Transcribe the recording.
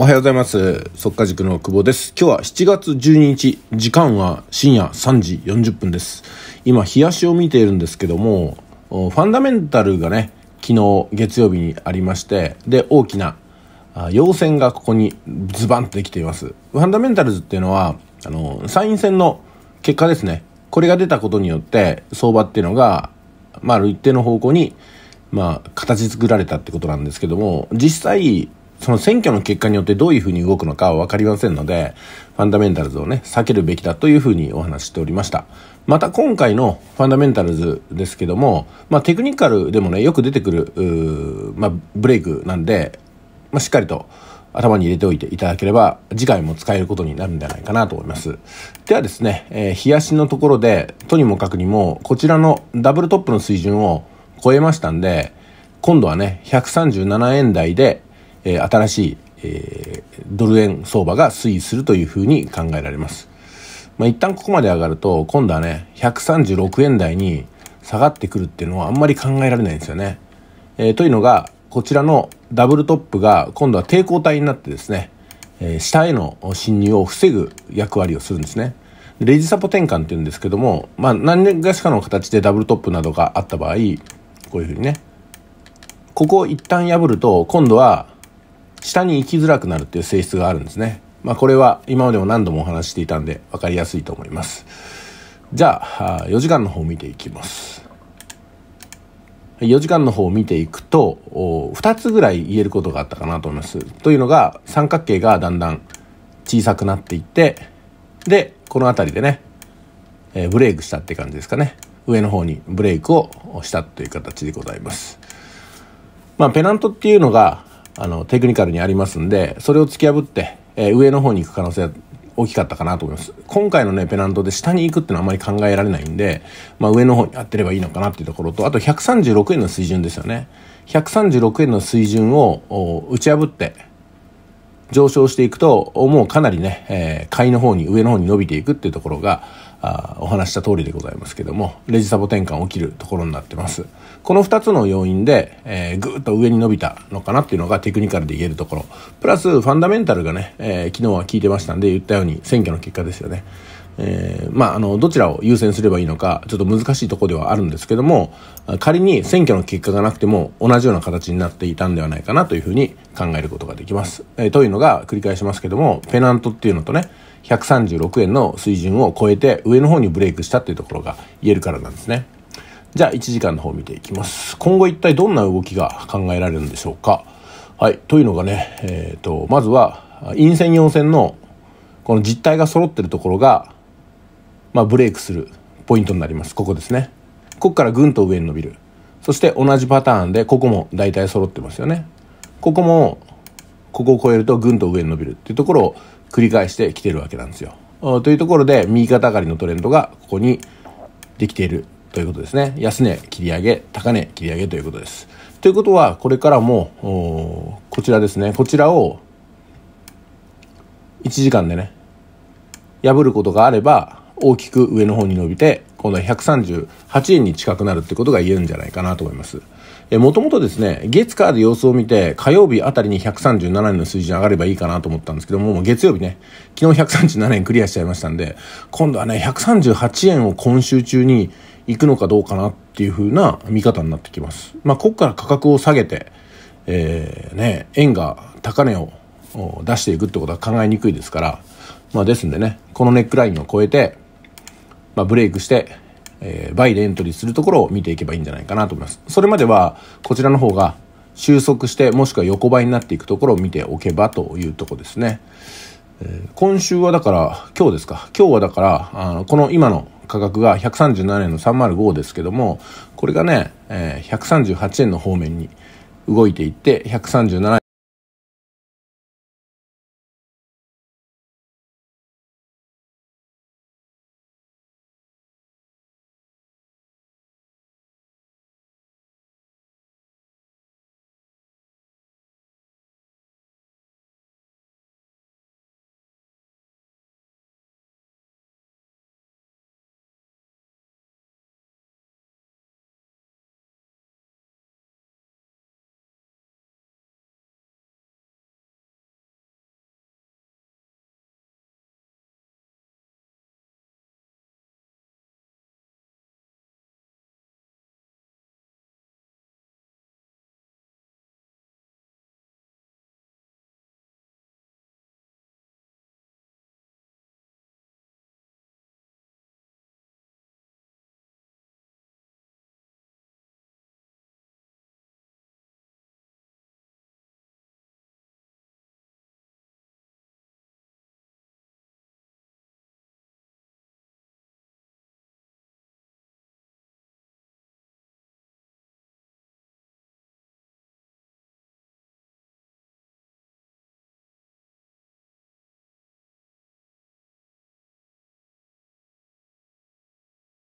おはようございます。速稼塾の久保です。今日は7月12日、時間は深夜3時40分です。今、日足を見ているんですけども、ファンダメンタルがね、昨日月曜日にありまして、で、大きな陽線がここにズバンってきています。ファンダメンタルズっていうのは、あの、参院選の結果ですね。これが出たことによって、相場っていうのが、まあ、る一定の方向に、まあ、形作られたってことなんですけども、実際、その選挙の結果によってどういうふうに動くのかは分かりませんので、ファンダメンタルズをね、避けるべきだというふうにお話しておりました。また今回のファンダメンタルズですけども、まあ、テクニカルでもね、よく出てくる、まあ、ブレイクなんで、まあ、しっかりと頭に入れておいていただければ、次回も使えることになるんじゃないかなと思います。ではですね、えー、冷やしのところで、とにもかくにも、こちらのダブルトップの水準を超えましたんで、今度はね、137円台でえー、新しい、えー、ドル円相場が推移するというふうに考えられます。まあ、一旦ここまで上がると、今度はね、136円台に下がってくるっていうのはあんまり考えられないんですよね。えー、というのが、こちらのダブルトップが今度は抵抗体になってですね、え下への侵入を防ぐ役割をするんですね。レジサポ転換って言うんですけども、まあ、何かしかの形でダブルトップなどがあった場合、こういうふうにね、ここを一旦破ると、今度は下に行きづらくなるっていう性質があるんですね。まあ、これは今までも何度もお話していたんで分かりやすいと思います。じゃあ、4時間の方を見ていきます。4時間の方を見ていくと、2つぐらい言えることがあったかなと思います。というのが、三角形がだんだん小さくなっていって、で、この辺りでね、えー、ブレイクしたって感じですかね。上の方にブレイクをしたという形でございます。まあ、ペナントっていうのが、あの、テクニカルにありますんで、それを突き破って、えー、上の方に行く可能性は大きかったかなと思います。今回のね、ペナントで下に行くっていうのはあまり考えられないんで、まあ上の方に当てればいいのかなっていうところと、あと136円の水準ですよね。136円の水準を打ち破って、上昇していくと、もうかなりね、えー、買いの方に、上の方に伸びていくっていうところが、あお話した通りでございますけどもレジサボ転換起きるところになってますこの2つの要因で、えー、ぐっと上に伸びたのかなっていうのがテクニカルで言えるところプラスファンダメンタルがね、えー、昨日は聞いてましたんで言ったように選挙の結果ですよねえー、まあ、あの、どちらを優先すればいいのか、ちょっと難しいとこではあるんですけども、仮に選挙の結果がなくても、同じような形になっていたんではないかなというふうに考えることができます。えー、というのが、繰り返しますけども、ペナントっていうのとね、136円の水準を超えて上の方にブレイクしたというところが言えるからなんですね。じゃあ1時間の方を見ていきます。今後一体どんな動きが考えられるんでしょうか。はい。というのがね、えっ、ー、と、まずは陰線陽線のこの実態が揃ってるところが、まあ、ブレイクするポイントになります。ここですね。ここからぐんと上に伸びる。そして同じパターンで、ここも大体揃ってますよね。ここも、ここを超えるとぐんと上に伸びるっていうところを繰り返してきてるわけなんですよ。というところで右肩上がりのトレンドがここにできているということですね。安値切り上げ、高値切り上げということです。ということはこれからもこちらですねこちらを1時間でね破ることがあれば大きく上の方に伸びてこの138円に近くなるってことが言えるんじゃないかなと思います。もともとですね、月らで様子を見て、火曜日あたりに137円の数字に上がればいいかなと思ったんですけども、もう月曜日ね、昨日137円クリアしちゃいましたんで、今度はね、138円を今週中に行くのかどうかなっていうふうな見方になってきます。まあ、ここから価格を下げて、えー、ね、円が高値を出していくってことは考えにくいですから、まあ、ですんでね、このネックラインを超えて、まあ、ブレイクして、えー、倍でエントリーするところを見ていけばいいんじゃないかなと思います。それまでは、こちらの方が収束して、もしくは横ばいになっていくところを見ておけばというとこですね。えー、今週はだから、今日ですか。今日はだから、あのこの今の価格が137円の305ですけども、これがね、えー、138円の方面に動いていって、137円